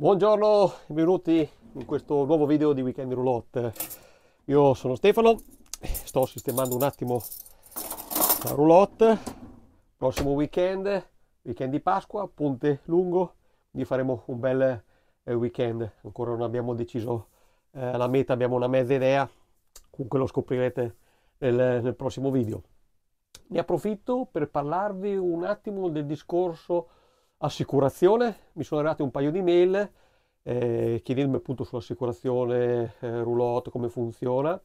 Buongiorno e benvenuti in questo nuovo video di Weekend Roulotte. Io sono Stefano, sto sistemando un attimo la roulotte. Prossimo weekend, weekend di Pasqua, ponte lungo, quindi faremo un bel eh, weekend. Ancora non abbiamo deciso eh, la meta, abbiamo una mezza idea, comunque lo scoprirete nel, nel prossimo video. Ne approfitto per parlarvi un attimo del discorso Assicurazione, mi sono arrivate un paio di mail eh, chiedendomi appunto sull'assicurazione eh, roulotte, come funziona.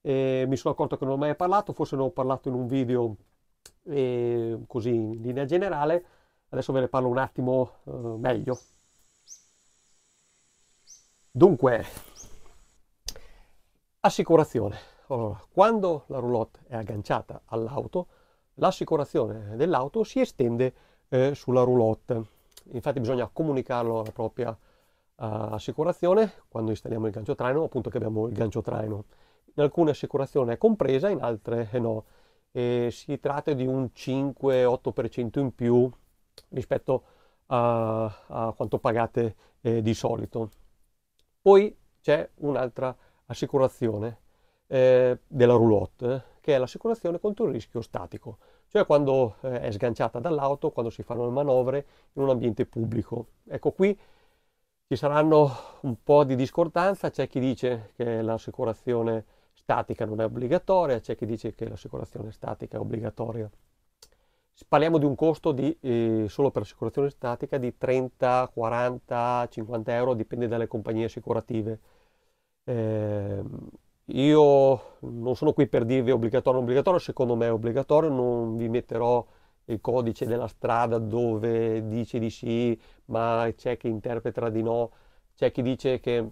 Eh, mi sono accorto che non ho mai parlato, forse ne ho parlato in un video eh, così in linea generale. Adesso ve ne parlo un attimo eh, meglio. Dunque, assicurazione. Allora, quando la roulotte è agganciata all'auto, l'assicurazione dell'auto si estende e eh, sulla roulotte. Infatti bisogna comunicarlo alla propria uh, assicurazione quando installiamo il gancio traino, appunto che abbiamo il gancio traino. In alcune assicurazioni è compresa, in altre eh, no. E si tratta di un 5-8% in più rispetto a, a quanto pagate eh, di solito. Poi c'è un'altra assicurazione eh, della roulotte, che è l'assicurazione contro il rischio statico cioè quando eh, è sganciata dall'auto, quando si fanno le manovre in un ambiente pubblico. Ecco qui ci saranno un po' di discordanza, c'è chi dice che l'assicurazione statica non è obbligatoria, c'è chi dice che l'assicurazione statica è obbligatoria. Parliamo di un costo di, eh, solo per l'assicurazione statica di 30, 40, 50 euro, dipende dalle compagnie assicurative. Eh, io non sono qui per dirvi obbligatorio o non obbligatorio, secondo me è obbligatorio, non vi metterò il codice della strada dove dice di sì, ma c'è chi interpreta di no, c'è chi dice che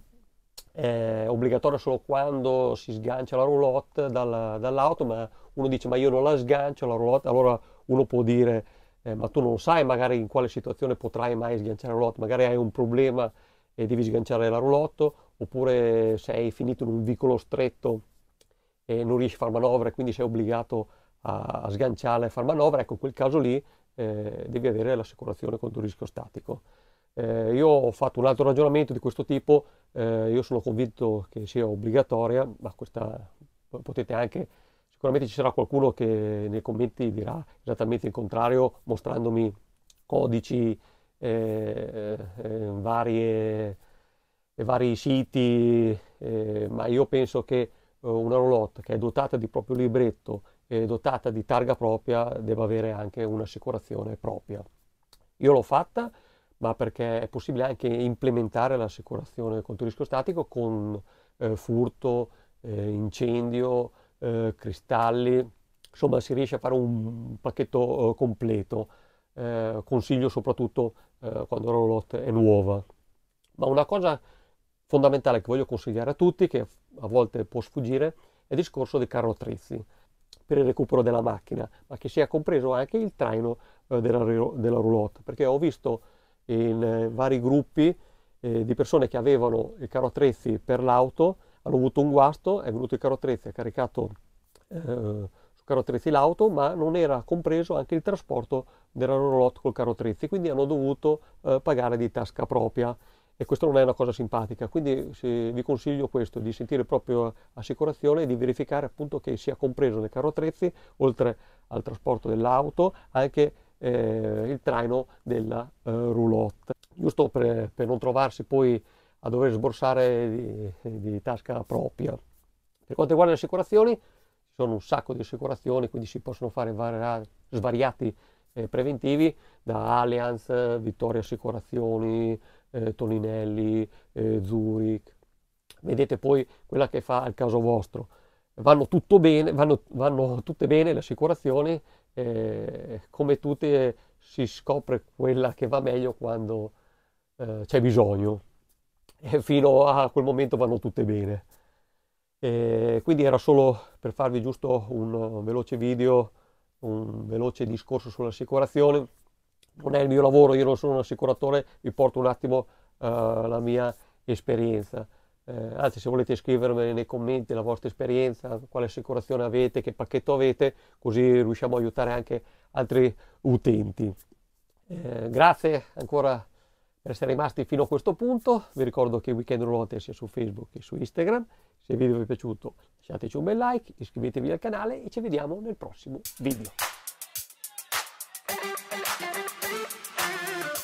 è obbligatorio solo quando si sgancia la roulotte dalla, dall'auto, ma uno dice ma io non la sgancio la roulotte, allora uno può dire eh, ma tu non sai magari in quale situazione potrai mai sganciare la roulotte, magari hai un problema e devi sganciare la roulotte oppure sei finito in un vicolo stretto e non riesci a fare manovre, quindi sei obbligato a, a sganciare e fare manovre, ecco in quel caso lì eh, devi avere l'assicurazione contro il rischio statico. Eh, io ho fatto un altro ragionamento di questo tipo, eh, io sono convinto che sia obbligatoria, ma questa potete anche, sicuramente ci sarà qualcuno che nei commenti dirà esattamente il contrario, mostrandomi codici, eh, eh, varie vari siti, eh, ma io penso che eh, una roulotte che è dotata di proprio libretto e dotata di targa propria debba avere anche un'assicurazione propria. Io l'ho fatta, ma perché è possibile anche implementare l'assicurazione contro rischio statico con eh, furto, eh, incendio, eh, cristalli, insomma si riesce a fare un pacchetto eh, completo. consiglio soprattutto quando la roulotte è nuova. Ma una cosa fondamentale che voglio consigliare a tutti, che a volte può sfuggire, è il discorso dei carrozzieri per il recupero della macchina, ma che sia compreso anche il traino eh, della, della, roulotte, perché ho visto in eh, vari gruppi eh, di persone che avevano il carro per l'auto, hanno avuto un guasto, è venuto il carro ha caricato eh, sul carro attrezzi l'auto, ma non era compreso anche il trasporto della roulotte col carro quindi hanno dovuto eh, pagare di tasca propria e questo non è una cosa simpatica, quindi vi consiglio questo, di sentire proprio assicurazione e di verificare appunto che sia compreso nel carro attrezzi, oltre al trasporto dell'auto, anche eh, il traino della eh, roulotte, giusto per, per, non trovarsi poi a dover sborsare di, di tasca propria. Per quanto riguarda le assicurazioni, ci sono un sacco di assicurazioni, quindi si possono fare vari, svariati eh, preventivi da Allianz, Vittoria Assicurazioni, eh, Toninelli, eh, Zurich, vedete poi quella che fa al caso vostro. Vanno, tutto bene, vanno, vanno tutte bene le assicurazioni, eh, come tutte si scopre quella che va meglio quando eh, c'è bisogno. E fino a quel momento vanno tutte bene. E quindi era solo per farvi giusto un veloce video, un veloce discorso sull'assicurazione non è il mio lavoro, io non sono un assicuratore, vi porto un attimo uh, la mia esperienza. Eh, anzi, se volete scrivermi nei commenti la vostra esperienza, quale assicurazione avete, che pacchetto avete, così riusciamo a aiutare anche altri utenti. Eh, grazie ancora per essere rimasti fino a questo punto. Vi ricordo che Weekend Roulette sia su Facebook che su Instagram. Se il video vi è piaciuto lasciateci un bel like, iscrivetevi al canale e ci vediamo nel prossimo video. Thank you.